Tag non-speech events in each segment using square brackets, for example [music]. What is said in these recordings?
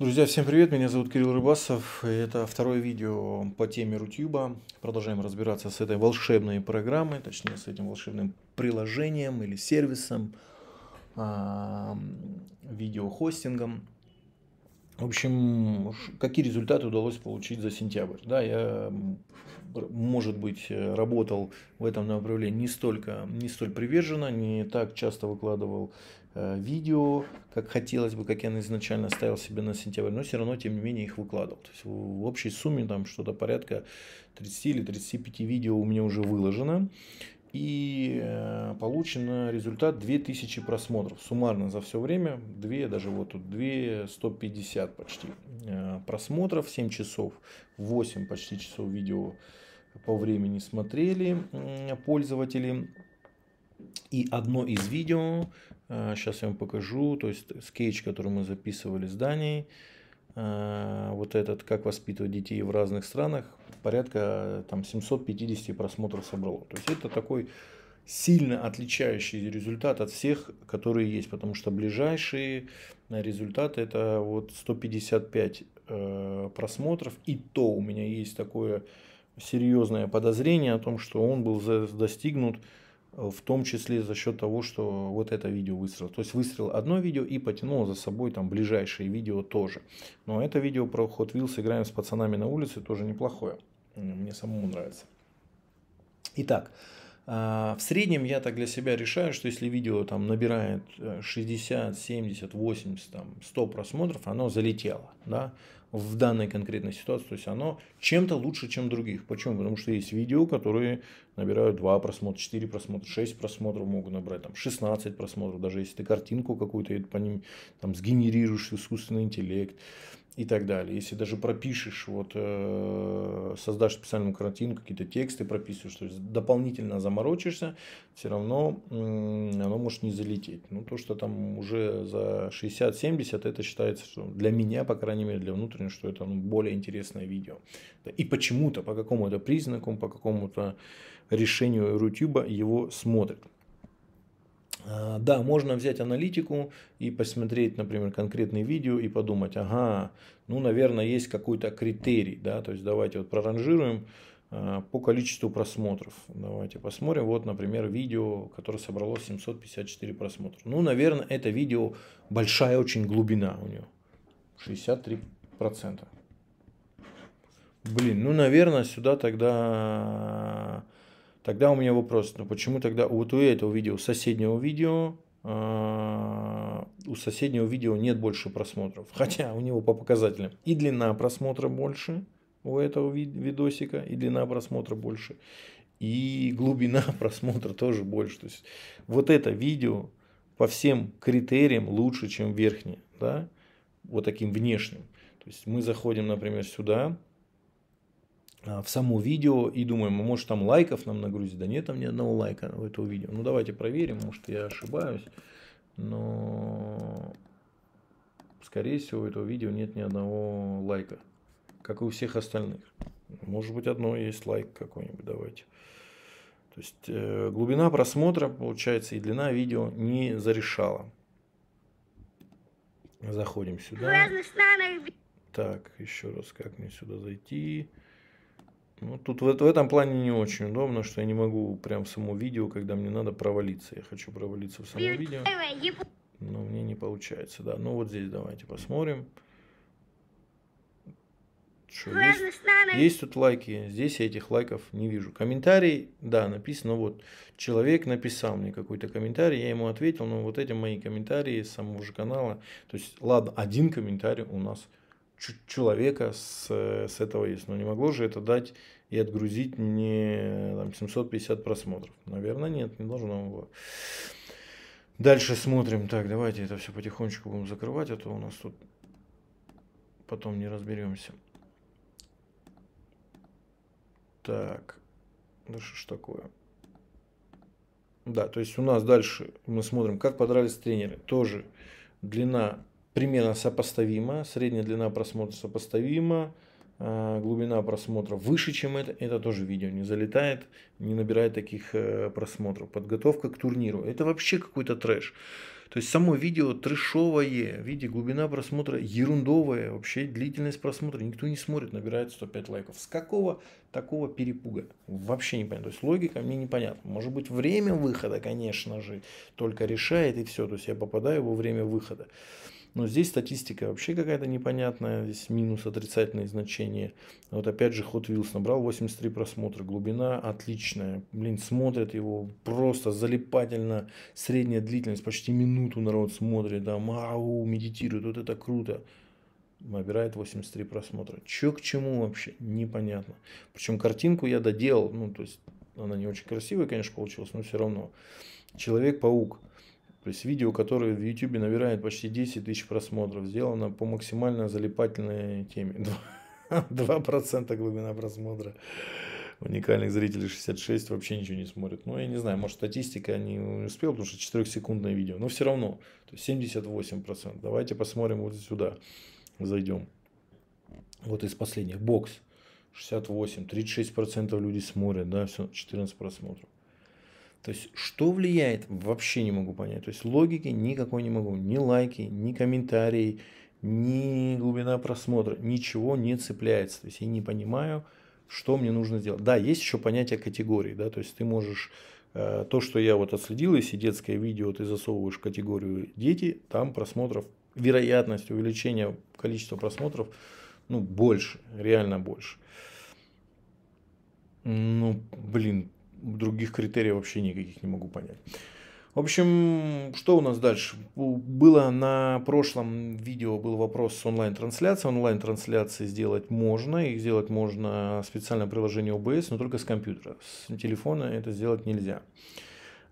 Друзья, всем привет, меня зовут Кирилл Рыбасов, это второе видео по теме Рутюба. Продолжаем разбираться с этой волшебной программой, точнее с этим волшебным приложением или сервисом, а, видеохостингом. В общем, какие результаты удалось получить за сентябрь? Да, я, может быть, э, работал в этом направлении не столько, не столь приверженно, не так часто выкладывал Э, видео, как хотелось бы, как я изначально ставил себе на сентябрь, но все равно, тем не менее, их выкладывал. То есть в общей сумме там что-то порядка 30 или 35 видео у меня уже выложено. И э, получен результат 2000 просмотров. Суммарно за все время 2, даже вот тут 2, 150 почти э, просмотров, 7 часов, 8 почти часов видео по времени смотрели пользователи. И одно из видео Сейчас э, я вам покажу. То есть скетч, который мы записывали с Данией. Э, вот этот «Как воспитывать детей в разных странах» порядка э, там 750 просмотров собрало. То есть это такой сильно отличающий результат от всех, которые есть, потому что ближайшие результаты это вот 155 э, просмотров, и то у меня есть такое серьезное подозрение о том, что он был достигнут в том числе за счет того, что вот это видео выстрел. То есть выстрел одно видео и потянуло за собой там ближайшие видео тоже. Но это видео про Hot Wheels играем с пацанами на улице тоже неплохое. Мне самому нравится. Итак, а, в среднем я так для себя решаю, что если видео там набирает 60, 70, 80, там, 100 просмотров, оно залетело. Да? в данной конкретной ситуации, то есть оно чем-то лучше, чем других. Почему? Потому что есть видео, которые набирают 2 просмотра, 4 просмотра, 6 просмотров могут набрать, там 16 просмотров, даже если ты картинку какую-то по ним там сгенерируешь, искусственный интеллект, и так далее. Если даже пропишешь, вот э, создашь специальную картину, какие-то тексты прописываешь, то есть дополнительно заморочишься, все равно э, оно может не залететь. Ну, то, что там уже за 60-70, это считается, что для меня, по крайней мере, для внутреннего, что это ну, более интересное видео. И почему-то, по какому-то признаку, по какому-то решению Рутюба его смотрят. А, да, можно взять аналитику и посмотреть, например, конкретные видео и подумать, ага, ну, наверное, есть какой-то критерий, да, то есть давайте вот проранжируем а, по количеству просмотров. Давайте посмотрим, вот, например, видео, которое собрало 754 просмотра. Ну, наверное, это видео большая очень глубина у него, 63%. процента. Блин, ну, наверное, сюда тогда Тогда у меня вопрос, ну почему тогда вот у этого видео, соседнего видео, а, у соседнего видео нет больше просмотров, [laughs] хотя у него по показателям и длина просмотра больше у этого видосика, и длина просмотра больше, и глубина [laughs] просмотра тоже больше. То есть вот это видео по всем критериям лучше, чем верхнее, да, вот таким внешним. То есть мы заходим, например, сюда, а, в само видео и думаем, «А может там лайков нам нагрузить. Да нет там ни одного лайка в этого видео. Ну давайте проверим, может я ошибаюсь. Но скорее всего у этого видео нет ни одного лайка. Как и у всех остальных. Может быть одно есть лайк какой-нибудь, давайте. То есть э, глубина просмотра, получается, и длина видео не зарешала. Заходим сюда. Так, еще раз, как мне сюда зайти? Ну, тут в, в этом плане не очень удобно, что я не могу прям в само видео, когда мне надо провалиться. Я хочу провалиться в само видео, но мне не получается, да. Ну, вот здесь давайте посмотрим. Что, есть, есть тут лайки, здесь я этих лайков не вижу. Комментарий, да, написано, вот, человек написал мне какой-то комментарий, я ему ответил, но вот эти мои комментарии с самого же канала, то есть, ладно, один комментарий у нас человека с, э, с этого есть. Но не могло же это дать и отгрузить мне там, 750 просмотров. Наверное, нет, не должно было. Дальше смотрим. Так, давайте это все потихонечку будем закрывать, а то у нас тут потом не разберемся. Так, да что ж такое? Да, то есть у нас дальше мы смотрим, как подрались тренеры. Тоже длина примерно сопоставима, средняя длина просмотра сопоставима, а, глубина просмотра выше, чем это, это тоже видео не залетает, не набирает таких э, просмотров. Подготовка к турниру. Это вообще какой-то трэш. То есть само видео трешовое, виде глубина просмотра ерундовая, вообще длительность просмотра, никто не смотрит, набирает 105 лайков. С какого такого перепуга? Вообще не понятно, То есть логика мне непонятна. Может быть время выхода, конечно же, только решает и все. То есть я попадаю во время выхода. Но здесь статистика вообще какая-то непонятная, здесь минус отрицательные значения. Вот опять же Hot Wheels набрал 83 просмотра, глубина отличная. Блин, смотрят его просто залипательно, средняя длительность, почти минуту народ смотрит, да мау медитирует, вот это круто набирает 83 просмотра. Чё к чему вообще? Непонятно. Причем картинку я доделал, ну, то есть она не очень красивая, конечно, получилась, но все равно. Человек-паук. То есть видео, которое в YouTube набирает почти 10 тысяч просмотров, сделано по максимально залипательной теме. 2% [laughs] глубина просмотра. Уникальных зрителей 66 вообще ничего не смотрят. Ну, я не знаю, может, статистика не успела, потому что 4-секундное видео. Но все равно, то есть 78%. Давайте посмотрим вот сюда. Зайдем. Вот из последних. Бокс. 68, 36% люди смотрят, да, все, 14 просмотров. То есть, что влияет, вообще не могу понять. То есть, логики никакой не могу. Ни лайки, ни комментарии, ни глубина просмотра. Ничего не цепляется. То есть, я не понимаю, что мне нужно сделать. Да, есть еще понятие категории. Да? То есть, ты можешь э, то, что я вот отследил, если детское видео ты засовываешь в категорию дети, там просмотров, вероятность увеличения количества просмотров, ну, больше, реально больше. Ну, блин, других критериев вообще никаких не могу понять. В общем, что у нас дальше? Было на прошлом видео был вопрос с онлайн-трансляцией. Онлайн-трансляции сделать можно, их сделать можно специальное приложение OBS, но только с компьютера. С телефона это сделать нельзя.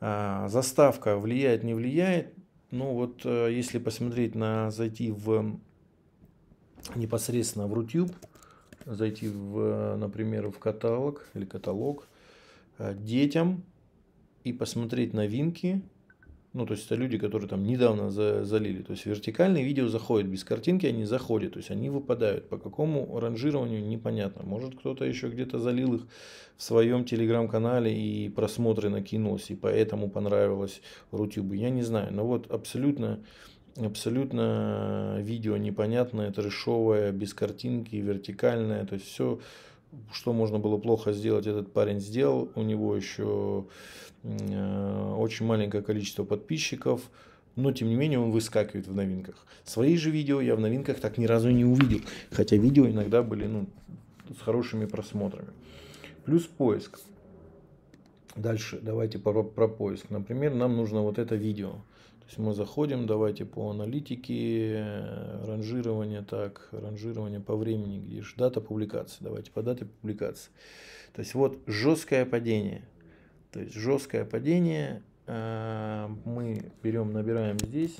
А, заставка влияет, не влияет. Ну вот, э, если посмотреть на, зайти в непосредственно в YouTube, зайти в, э, например, в каталог или каталог – Э, детям и посмотреть новинки. Ну, то есть это люди, которые там недавно за, залили. То есть вертикальные видео заходят, без картинки они заходят. То есть они выпадают. По какому ранжированию непонятно. Может кто-то еще где-то залил их в своем телеграм-канале и просмотры накинулся и поэтому понравилось Рутюбу. Я не знаю. Но вот абсолютно абсолютно видео непонятное, трешовое, без картинки, вертикальное, то есть все что можно было плохо сделать, этот парень сделал. У него еще э, очень маленькое количество подписчиков, но тем не менее он выскакивает в новинках. Свои же видео я в новинках так ни разу не увидел, хотя видео иногда были ну, с хорошими просмотрами. Плюс поиск. Дальше давайте про, про поиск. Например, нам нужно вот это видео есть мы заходим, давайте по аналитике, э, ранжирование, так, ранжирование по времени, где же дата публикации, давайте по дате публикации. То есть вот жесткое падение, то есть жесткое падение, э, мы берем, набираем здесь,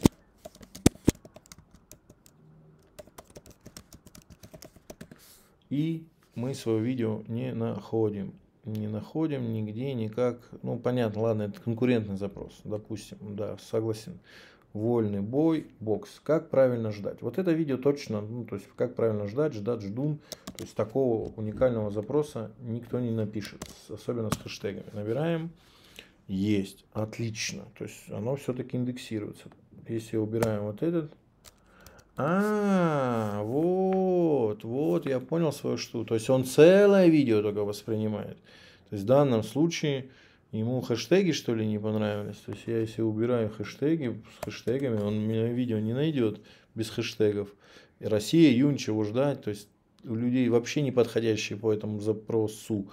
и мы свое видео не находим не находим нигде, никак. Ну, понятно, ладно, это конкурентный запрос, допустим, да, согласен. Вольный бой, бокс. Как правильно ждать? Вот это видео точно, ну, то есть, как правильно ждать, ждать, ждун. То есть, такого уникального запроса никто не напишет, особенно с хэштегами. Набираем. Есть. Отлично. То есть, оно все-таки индексируется. Если убираем вот этот, а, вот я понял свою штуку. То есть он целое видео только воспринимает. То есть в данном случае ему хэштеги что ли не понравились. То есть я если убираю хэштеги с хэштегами, он меня видео не найдет без хэштегов. И Россия, июнь, чего ждать. То есть у людей вообще не подходящие по этому запросу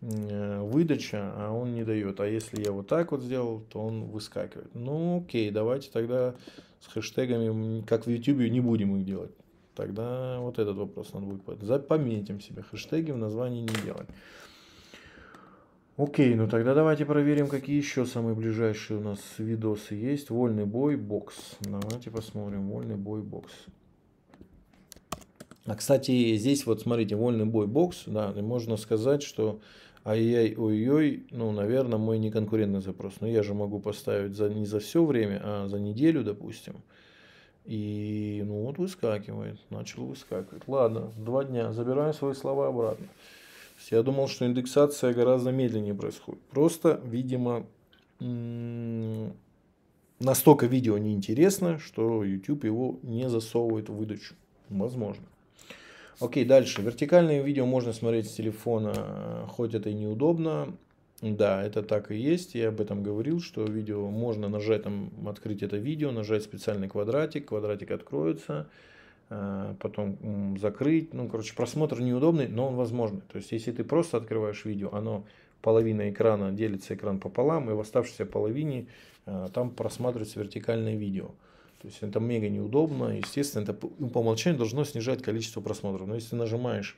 э, выдача, а он не дает. А если я вот так вот сделал, то он выскакивает. Ну окей, давайте тогда с хэштегами, как в YouTube, не будем их делать. Тогда вот этот вопрос надо будет... Пометим себе хэштеги в названии не делать. Окей, ну тогда давайте проверим, какие еще самые ближайшие у нас видосы есть. Вольный бой, бокс. Давайте посмотрим. Вольный бой, бокс. А, кстати, здесь вот, смотрите, вольный бой, бокс. Да, можно сказать, что ай-яй, ой-ой, ну, наверное, мой неконкурентный запрос. Но я же могу поставить за, не за все время, а за неделю, допустим. И ну вот выскакивает, начал выскакивать. Ладно, два дня, забираем свои слова обратно. Я думал, что индексация гораздо медленнее происходит. Просто, видимо, настолько видео неинтересно, что YouTube его не засовывает в выдачу. Возможно. Окей, дальше. Вертикальные видео можно смотреть с телефона, э, хоть это и неудобно. Да, это так и есть. Я об этом говорил, что видео можно нажать там, открыть это видео, нажать специальный квадратик, квадратик откроется, а, потом закрыть. Ну, короче, просмотр неудобный, но он возможный. То есть, если ты просто открываешь видео, оно половина экрана делится экран пополам, и в оставшейся половине а, там просматривается вертикальное видео. То есть это мега неудобно. Естественно, это по ну, умолчанию должно снижать количество просмотров. Но если нажимаешь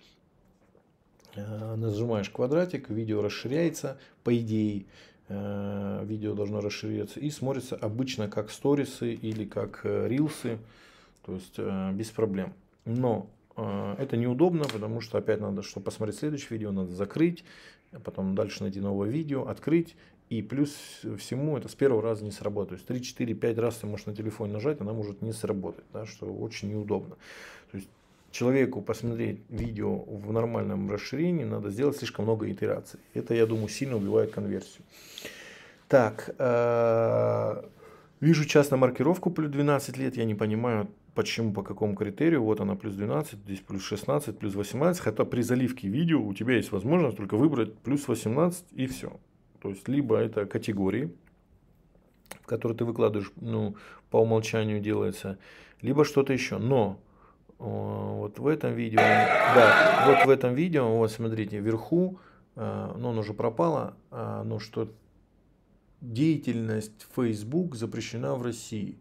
Э, нажимаешь квадратик, видео расширяется, по идее, э, видео должно расшириться и смотрится обычно как сторисы или как э, рилсы, то есть без проблем. Но это неудобно, потому что опять надо, чтобы посмотреть следующее видео, надо закрыть, потом дальше найти новое видео, открыть. И плюс всему это с первого раза не сработает. То есть 3, 4, 5 раз ты можешь на телефон нажать, она может не сработать, да, что очень неудобно человеку посмотреть видео в нормальном расширении, надо сделать слишком много итераций. Это, я думаю, сильно убивает конверсию. Так, э, вижу часто маркировку плюс 12 лет, я не понимаю, почему, по какому критерию, вот она плюс 12, здесь плюс 16, плюс 18, хотя при заливке видео у тебя есть возможность только выбрать плюс 18 и все. То есть, либо это категории, в которые ты выкладываешь, ну, по умолчанию делается, либо что-то еще. Но вот в этом видео, да, вот в этом видео, вот смотрите, вверху, но э, ну, оно уже пропало, ну что деятельность Facebook запрещена в России,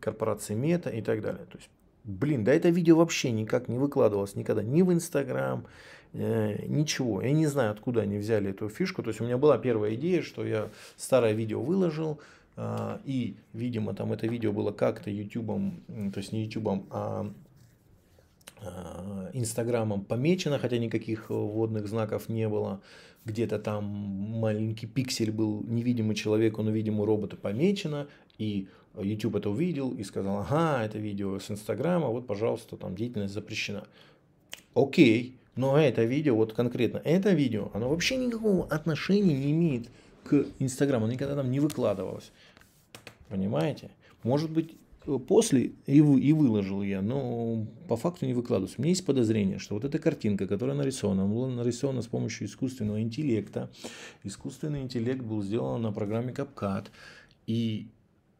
корпорации Мета и так далее. То есть, блин, да это видео вообще никак не выкладывалось никогда, ни в Инстаграм, э, ничего. Я не знаю, откуда они взяли эту фишку. То есть у меня была первая идея, что я старое видео выложил, э, и, видимо, там это видео было как-то YouTube, то есть не YouTube, а Э, Инстаграмом помечено, хотя никаких э, водных знаков не было. Где-то там маленький пиксель был невидимый человеку, но видимо роботу помечено. И YouTube это увидел и сказал, ага, это видео с Инстаграма, вот, пожалуйста, там деятельность запрещена. Окей, но это видео, вот конкретно это видео, оно вообще никакого отношения не имеет к Инстаграму, оно никогда там не выкладывалось. Понимаете? Может быть, после и, и выложил я, но по факту не выкладываюсь. У меня есть подозрение, что вот эта картинка, которая нарисована, была нарисована с помощью искусственного интеллекта. Искусственный интеллект был сделан на программе CapCut. И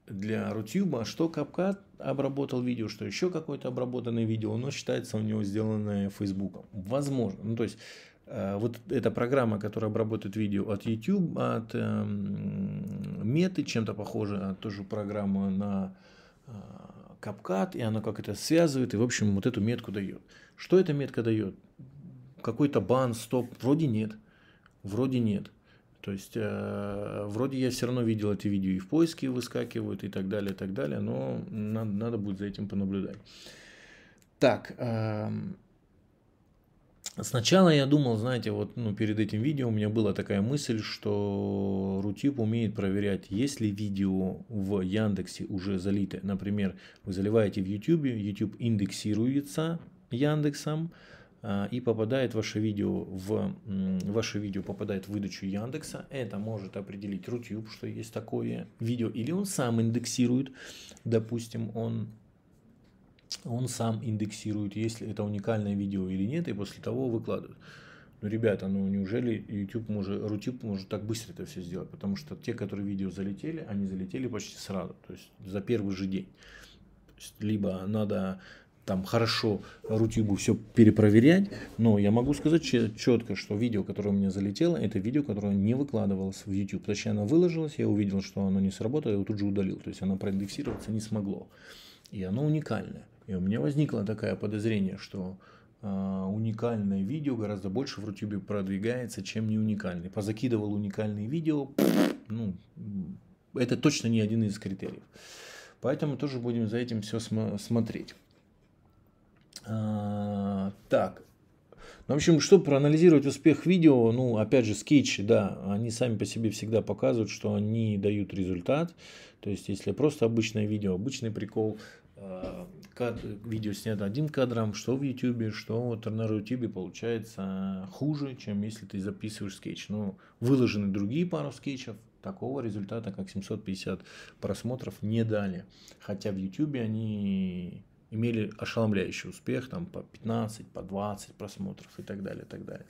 для Рутюба, что CapCut обработал видео, что еще какое-то обработанное видео, оно считается у него сделанное Фейсбуком. Возможно. Ну, то есть, э, вот эта программа, которая обработает видео от YouTube, от э, Меты, чем-то похоже, тоже программа на Э, капкат, и оно как это связывает, и, в общем, вот эту метку дает. Что эта метка дает? Какой-то бан, стоп, вроде нет, вроде нет. То есть, э, вроде я все равно видел эти видео и в поиске выскакивают, и так далее, и так далее, но надо, надо будет за этим понаблюдать. Так, э, Сначала я думал, знаете, вот ну, перед этим видео у меня была такая мысль, что Рутип умеет проверять, есть ли видео в Яндексе уже залито. Например, вы заливаете в YouTube, YouTube индексируется Яндексом, а, и попадает ваше видео в ваше видео попадает в выдачу Яндекса. Это может определить Рутюб, что есть такое видео, или он сам индексирует, допустим, он он сам индексирует, если это уникальное видео или нет, и после того выкладывает. Ну, ребята, ну неужели YouTube может, Рутюб может так быстро это все сделать? Потому что те, которые видео залетели, они залетели почти сразу, то есть за первый же день. Есть, либо надо там хорошо Рутюбу все перепроверять, но я могу сказать четко, что видео, которое у меня залетело, это видео, которое не выкладывалось в YouTube. Точнее, оно выложилось, я увидел, что оно не сработало, я его тут же удалил. То есть оно проиндексироваться не смогло. И оно уникальное. И у меня возникло такое подозрение, что а, уникальное видео гораздо больше в Рутюбе продвигается, чем не уникальное. Позакидывал уникальные видео, ну, это точно не один из критериев. Поэтому тоже будем за этим все см- смотреть. А, так. Ну, в общем, чтобы проанализировать успех видео, ну, опять же, скетчи, да, они сами по себе всегда показывают, что они дают результат. То есть, если просто обычное видео, обычный прикол, а, кадр, видео снято одним кадром, что в YouTube, что вот на YouTube получается хуже, чем если ты записываешь скетч. но ну, выложены другие пару скетчев, такого результата, как 750 просмотров, не дали. Хотя в YouTube они имели ошеломляющий успех, там по 15, по 20 просмотров и так далее, и так далее.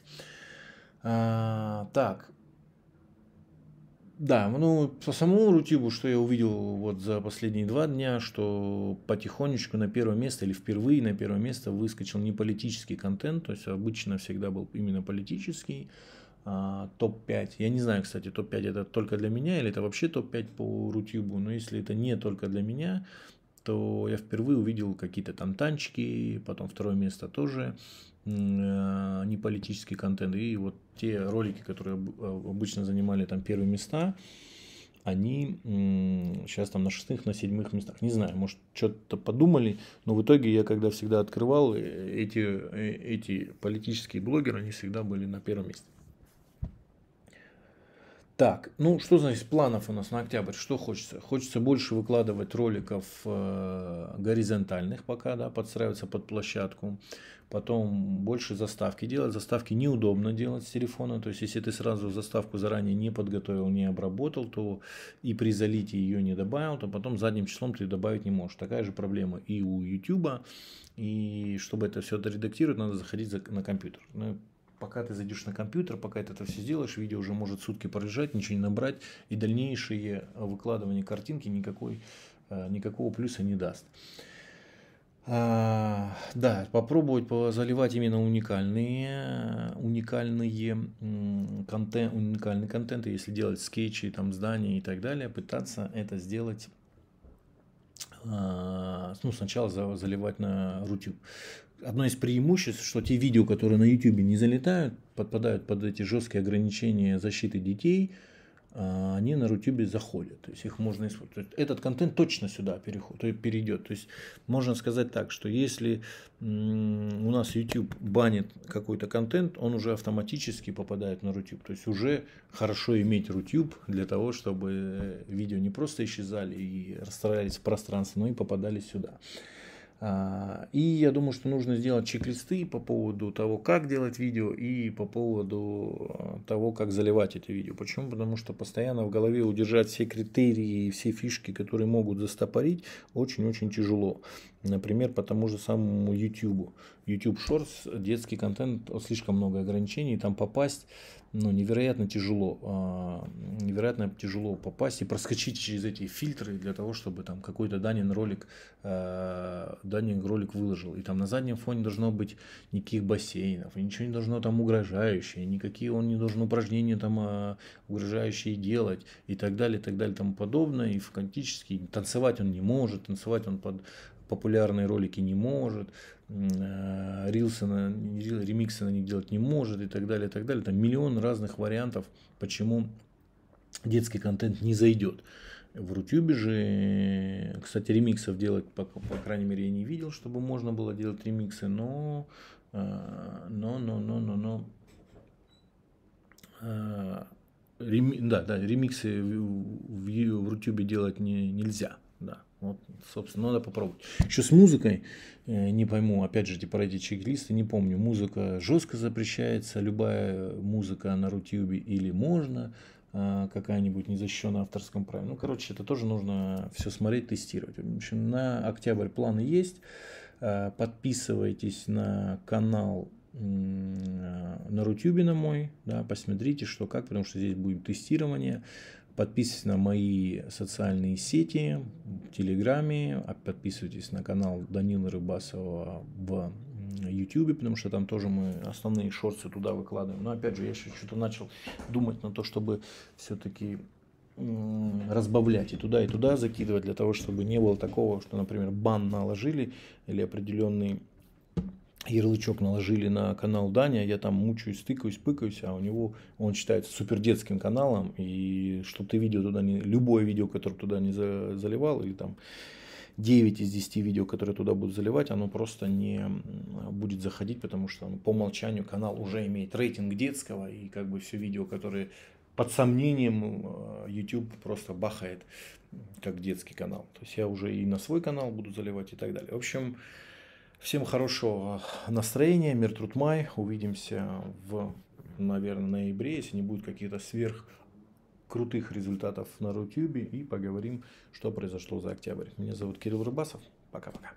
А, так, да, ну, по самому Рутибу, что я увидел вот за последние два дня, что потихонечку на первое место или впервые на первое место выскочил не политический контент, то есть обычно всегда был именно политический, а, топ-5. Я не знаю, кстати, топ-5 это только для меня или это вообще топ-5 по рутибу. но если это не только для меня, то я впервые увидел какие-то там танчики, потом второе место тоже Э, не политический контент. И вот те ролики, которые а, обычно занимали там первые места, они сейчас там на шестых, на седьмых местах. Не знаю, может, что-то подумали, но в итоге я когда всегда открывал, э, эти, э, эти политические блогеры, они всегда были на первом месте. Так, ну что значит планов у нас на октябрь? Что хочется? Хочется больше выкладывать роликов горизонтальных пока, да, подстраиваться под площадку потом больше заставки делать. Заставки неудобно делать с телефона, то есть если ты сразу заставку заранее не подготовил, не обработал, то и при залитии ее не добавил, то потом задним числом ты добавить не можешь. Такая же проблема и у YouTube, и чтобы это все отредактировать, надо заходить на компьютер. Ну, пока ты зайдешь на компьютер, пока ты это все сделаешь, видео уже может сутки пролежать, ничего не набрать, и дальнейшее выкладывание картинки никакой, э, никакого плюса не даст. А, да, попробовать заливать именно уникальные, уникальные контент, уникальный контент, если делать скетчи, там, здания и так далее, пытаться это сделать, а, ну, сначала заливать на Рутюб. Одно из преимуществ, что те видео, которые на YouTube не залетают, подпадают под эти жесткие ограничения защиты детей – а, они на Рутюбе заходят. То есть их можно использовать. Этот контент точно сюда переходит, перейдет. То есть можно сказать так, что если у нас YouTube банит какой-то контент, он уже автоматически попадает на Рутюб. То есть уже хорошо иметь Рутюб для того, чтобы э, видео не просто исчезали и расстраивались в пространстве, но и попадали сюда. А, и я думаю, что нужно сделать чек-листы по поводу того, как делать видео и по поводу а, того, как заливать это видео. Почему? Потому что постоянно в голове удержать все критерии все фишки, которые могут застопорить, очень-очень тяжело. Например, по тому же самому YouTube. YouTube Shorts, детский контент, слишком много ограничений, там попасть ну, невероятно тяжело. А, невероятно тяжело попасть и проскочить через эти фильтры для того, чтобы там какой-то данин ролик, а, данин ролик выложил. И там на заднем фоне должно быть никаких бассейнов, ничего не должно там угрожающее, никакие он не должен упражнения там а, угрожающие делать и так далее, и так далее, и тому подобное. И фактически танцевать он не может, танцевать он под популярные ролики не может, э, рилсы на, ремиксы на них делать не может и так далее, и так далее. Там миллион разных вариантов, почему детский контент не зайдет. В Рутюбе же, кстати, ремиксов делать, по, по крайней мере, я не видел, чтобы можно было делать ремиксы, но, э, но, но, но, но, но, э, Реми, да, да, ремиксы в, в, в Рутюбе делать не, нельзя, да. Вот, собственно, надо попробовать. Еще с музыкой, э, не пойму, опять же, типа ради чек-листа, не помню, музыка жестко запрещается, любая музыка на Рутюбе или можно, а, какая-нибудь незащищенная авторском праве. Ну, короче, это тоже нужно все смотреть, тестировать. В общем, на октябрь планы есть. А, подписывайтесь на канал э, на Рутюбе на мой, да, посмотрите, что как, потому что здесь будет тестирование, Подписывайтесь на мои социальные сети, в Телеграме, а подписывайтесь на канал Данила Рыбасова в Ютубе, потому что там тоже мы основные шорты туда выкладываем. Но опять же, я еще что-то начал думать на то, чтобы все-таки разбавлять и туда, и туда закидывать, для того, чтобы не было такого, что, например, бан наложили или определенный ярлычок наложили на канал Дания, я там мучаюсь, стыкаюсь, пыкаюсь, а у него, он считается супердетским каналом, и что ты видел туда не, любое видео, которое туда не за, заливал, или там 9 из 10 видео, которые туда будут заливать, оно просто не будет заходить, потому что по умолчанию канал уже имеет рейтинг детского, и как бы все видео, которые под сомнением э, YouTube просто бахает как детский канал. То есть я уже и на свой канал буду заливать и так далее. В общем, Всем хорошего настроения, мир труд май. Увидимся в, наверное, ноябре, если не будет каких-то сверх крутых результатов на Рутюбе и поговорим, что произошло за октябрь. Меня зовут Кирилл Рыбасов. Пока-пока.